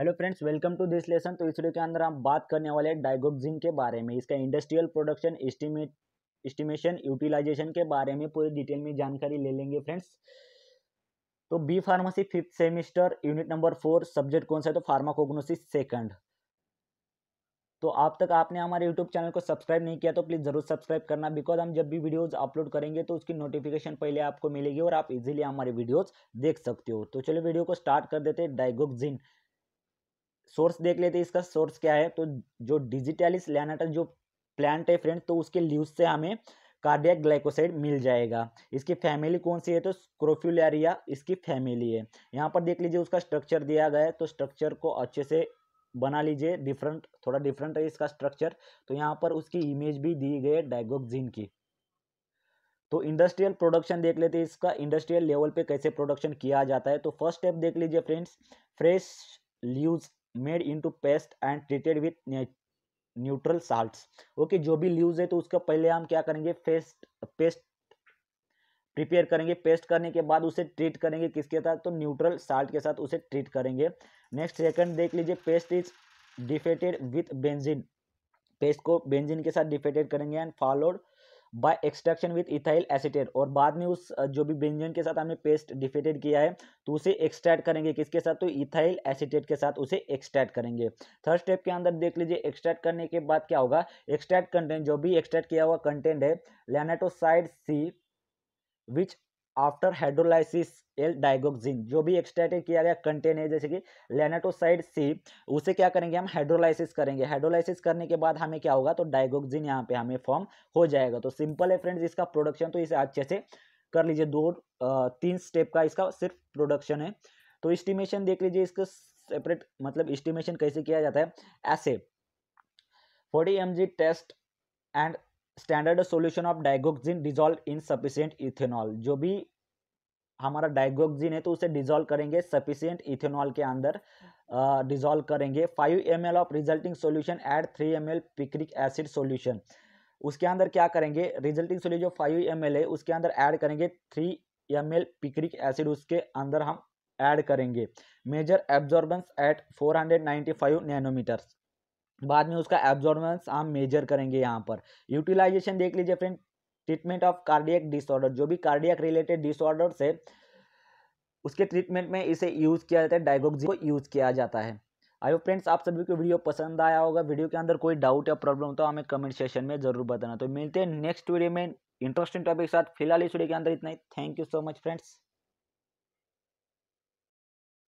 hello friends welcome to this lesson तो इस video के अंदर हम बात करने वाले हैं डाइगोक्जिन के बारे में इसका industrial production estimate estimation utilisation के बारे में पूरी डिटेल में जानकारी ले लेंगे फ्रेंड्स तो B pharmacy fifth semester unit number four subject कौन सा है तो फार्माकोग्नोसिस सेकंड तो आप तक आपने हमारे यूट्यूब चैनल को सब्सक्राइब नहीं किया तो प्लीज़ ज़रूर सब्सक्राइब करना बिकॉज हम जब भी वीडियोज अपलोड करेंगे तो उसकी नोटिफिकेशन पहले आपको मिलेगी और आप इजीली हमारे वीडियोज देख सकते हो तो चलो वीडियो को स्टार्ट कर देते हैं डाइगोक्जिन सोर्स देख लेते हैं इसका सोर्स क्या है तो जो डिजिटलिस लैनाटा जो प्लांट है फ्रेंड तो उसके ल्यूज से हमें कार्डिया ग्लाइकोसाइड मिल जाएगा इसकी फैमिली कौन सी है तो क्रोफ्यूलरिया इसकी फैमिली है यहाँ पर देख लीजिए उसका स्ट्रक्चर दिया गया है तो स्ट्रक्चर को अच्छे से बना लीजिए डिफरेंट थोड़ा डिफरेंट है इसका स्ट्रक्चर तो यहाँ पर उसकी इमेज भी दी गई है डाइगोक्जिन की तो इंडस्ट्रियल प्रोडक्शन देख लेते हैं इसका इंडस्ट्रियल लेवल पे कैसे प्रोडक्शन किया जाता है तो फर्स्ट स्टेप देख लीजिए friends fresh leaves made into paste and treated with neutral salt okay जो भी लूज है तो उसका पहले हम क्या करेंगे पेस्ट पेस्ट प्रिपेयर करेंगे पेस्ट करने के बाद उसे ट्रीट करेंगे किसके साथ तो न्यूट्रल साल्ट के साथ उसे ट्रीट करेंगे नेक्स्ट सेकंड देख लीजिए paste is defatted with benzene paste को बेंजिन के साथ डिफेटेड करेंगे and followed by extraction with ethyl acetate और बाद में उस जो भी बेंजीन के साथ हमने पेस्ट डिफेटेड किया है तो उसे एक्सट्रैक्ट करेंगे किसके साथ तो इथाइल एसिटेट के साथ उसे एक्सट्रैक्ट करेंगे थर्ड स्टेप के अंदर देख लीजिए एक्सट्रैक्ट करने के बाद क्या होगा एक्सट्रैक्ट कंटेंट जो भी एक्सट्रैक्ट किया हुआ कंटेंट है lanatoside C which after hydrolysis एल डाइगोक्सिन जो भी एक्सट्रैक्ट किया गया कंटेन है जैसे कि लेनाटोसाइड सी उसे क्या करेंगे हम हाइड्रोलाइसिस करेंगे हाइड्रोलाइसिस करने के बाद हमें क्या होगा तो डाइगोक्सिन यहाँ पे हमें फॉर्म हो जाएगा तो सिंपल है फ्रेंड्स इसका प्रोडक्शन तो इसे अच्छे से कर लीजिए दो तीन स्टेप का इसका सिर्फ प्रोडक्शन है तो इस्टीमेशन देख लीजिए इसको सेपरेट मतलब इस्टीमेशन कैसे किया जाता है ऐसे forty M test and standard solution of digoxin dissolve in sufficient ethanol जो भी हमारा डाइगोक्जिन है तो उसे डिजोल्व करेंगे सफिशियंट इथेनॉल के अंदर डिजोल्व करेंगे five M L of resulting solution add three M L picric acid solution उसके अंदर क्या करेंगे रिजल्टिंग सोल्यूशन जो फाइव एम एल है उसके अंदर ऐड करेंगे three M L picric acid उसके अंदर हम ऐड करेंगे मेजर एब्जॉर्बेंस एट 495 नैनोमीटर्स बाद में उसका एब्जॉर्बेंस हम मेजर करेंगे यहाँ पर यूटिलाइजेशन देख लीजिए friend treatment of cardiac disorder जो भी कार्डियक रिलेटेड डिसऑर्डर्स है उसके ट्रीटमेंट में इसे यूज़ किया जाता है डायगोक्जी को यूज़ किया जाता है होप फ्रेंड्स आप सभी को वीडियो पसंद आया होगा वीडियो के अंदर कोई डाउट या प्रॉब्लम तो हमें कमेंट सेशन में जरूर बताना तो मिलते हैं नेक्स्ट वीडियो में इंटरेस्टिंग टॉपिक के साथ फिलहाल इस वीडियो के अंदर इतना ही thank you so much friends